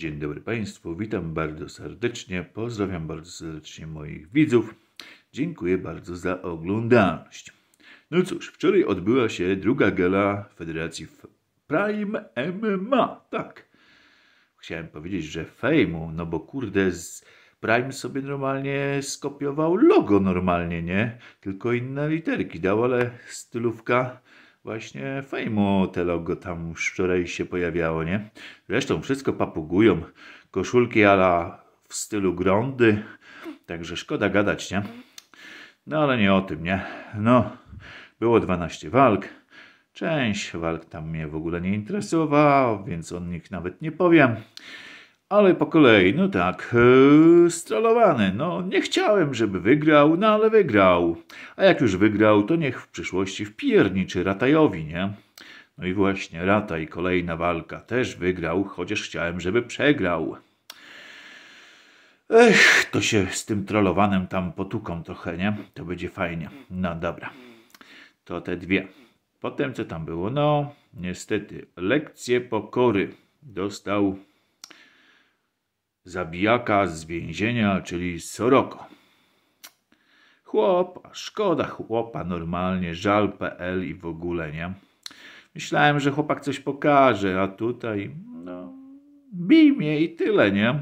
Dzień dobry Państwu, witam bardzo serdecznie, pozdrawiam bardzo serdecznie moich widzów. Dziękuję bardzo za oglądalność. No cóż, wczoraj odbyła się druga gala Federacji Prime MMA. Tak, chciałem powiedzieć, że fejmu, no bo kurde, z Prime sobie normalnie skopiował logo normalnie, nie? Tylko inne literki dał, ale stylówka właśnie fejmu, te logo tam wczoraj się pojawiało, nie? Zresztą wszystko papugują. Koszulki ala w stylu grondy. Także szkoda gadać, nie? No ale nie o tym, nie? No, było 12 walk. Część walk tam mnie w ogóle nie interesowała, więc o nich nawet nie powiem. Ale po kolei, no tak, yy, e, strolowany. No, nie chciałem, żeby wygrał, no ale wygrał. A jak już wygrał, to niech w przyszłości wpierniczy Ratajowi, nie? No i właśnie, Rataj, kolejna walka. Też wygrał, chociaż chciałem, żeby przegrał. Ech, to się z tym trollowanym tam potuką trochę, nie? To będzie fajnie. No dobra. To te dwie. Potem co tam było? No, niestety, lekcje pokory. Dostał zabijaka z więzienia, czyli Soroko. Chłop, szkoda chłopa normalnie, żal.pl i w ogóle, nie? Myślałem, że chłopak coś pokaże, a tutaj, no, bij mnie i tyle, nie?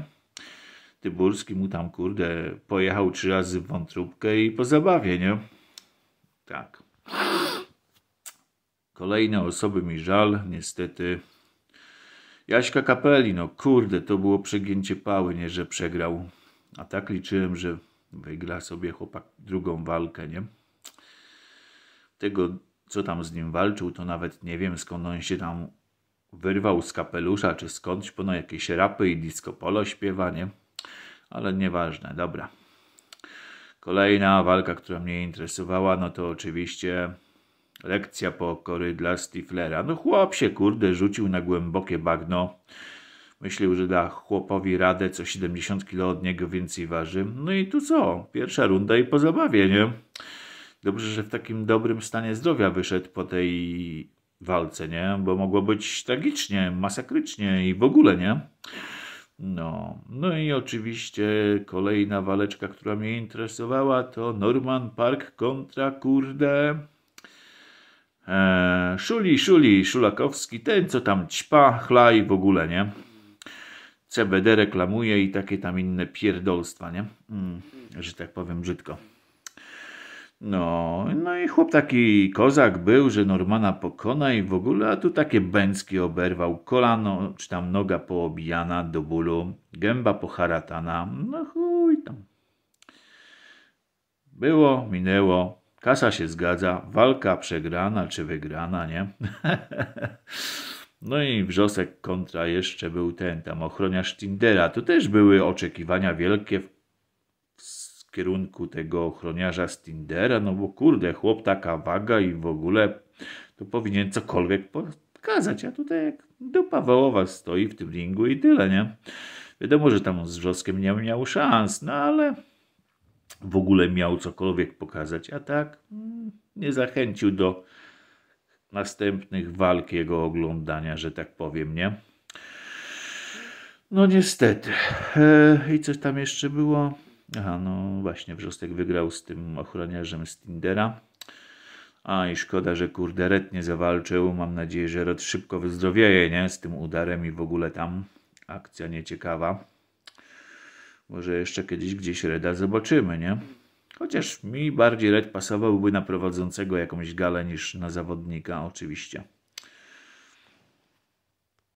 Tyburski mu tam, kurde, pojechał trzy razy w wątróbkę i po zabawie, nie? Tak. Kolejne osoby mi żal, niestety Jaśka Kapeli, no kurde, to było przegięcie pały, nie że przegrał. A tak liczyłem, że wygra sobie chłopak drugą walkę, nie? Tego, co tam z nim walczył, to nawet nie wiem skąd on się tam wyrwał z kapelusza, czy skądś, pono jakieś rapy i disco polo śpiewa, nie? Ale nieważne, dobra. Kolejna walka, która mnie interesowała, no to oczywiście Lekcja pokory dla Stiflera. No chłop się kurde rzucił na głębokie bagno. Myślił, że da chłopowi radę, co 70 kilo od niego więcej waży. No i tu co? Pierwsza runda i po zabawie, nie? Dobrze, że w takim dobrym stanie zdrowia wyszedł po tej walce, nie? Bo mogło być tragicznie, masakrycznie i w ogóle, nie? No, no i oczywiście kolejna waleczka, która mnie interesowała, to Norman Park kontra kurde. E, szuli, Szuli, Szulakowski, ten co tam ćpa, chla i w ogóle, nie? CBD reklamuje i takie tam inne pierdolstwa, nie? Mm, że tak powiem brzydko. No, no i chłop taki kozak był, że Normana pokona i w ogóle, a tu takie bęcki oberwał, kolano czy tam noga poobijana do bólu, gęba poharatana, no chuj tam. Było, minęło, Kasa się zgadza, walka przegrana czy wygrana, nie? no i wrzosek kontra jeszcze był ten tam ochroniarz Tindera. To też były oczekiwania wielkie w, w kierunku tego ochroniarza z Tindera, no bo kurde, chłop taka waga i w ogóle to powinien cokolwiek pokazać, a tutaj jak dupa Wołowa stoi w tym ringu i tyle, nie? Wiadomo, że tam z wrzoskiem nie miał szans, no ale w ogóle miał cokolwiek pokazać, a tak mm, nie zachęcił do następnych walk jego oglądania, że tak powiem, nie? No niestety. E, I coś tam jeszcze było? Aha, no właśnie, Wrzostek wygrał z tym ochroniarzem z Tindera. A i szkoda, że kurde Red nie zawalczył. Mam nadzieję, że Red szybko wyzdrowieje, nie? Z tym udarem i w ogóle tam akcja nieciekawa. Może jeszcze kiedyś gdzieś Reda zobaczymy, nie? Chociaż mi bardziej Red pasowałby na prowadzącego jakąś galę niż na zawodnika, oczywiście.